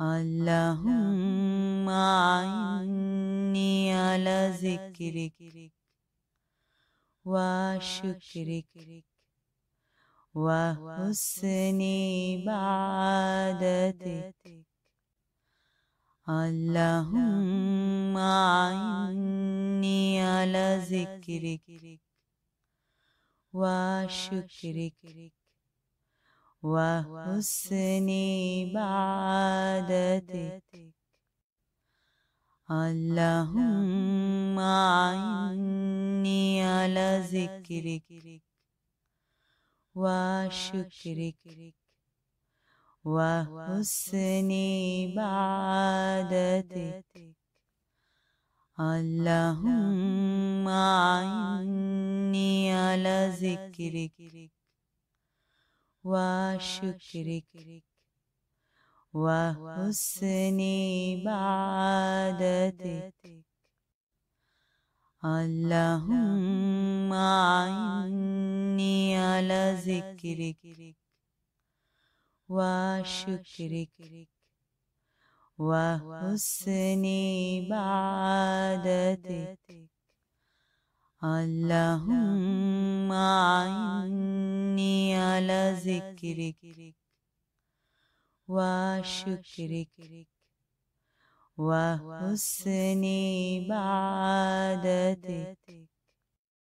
اللهم أعني على ذكرك وشكرك وحسن عبادتك اللهم أعني على ذكرك وشكرك وحسن عبادتك اللهم أعني على ذكرك وشكرك وحسن عبادتك اللهم أعني على ذكرك وشكرك وحسن عبادتك اللهم أعني على ذكرك وشكرك وحسن عبادتك اللهم أعني أعني على ذكرك وشكرك وحسن عبادتك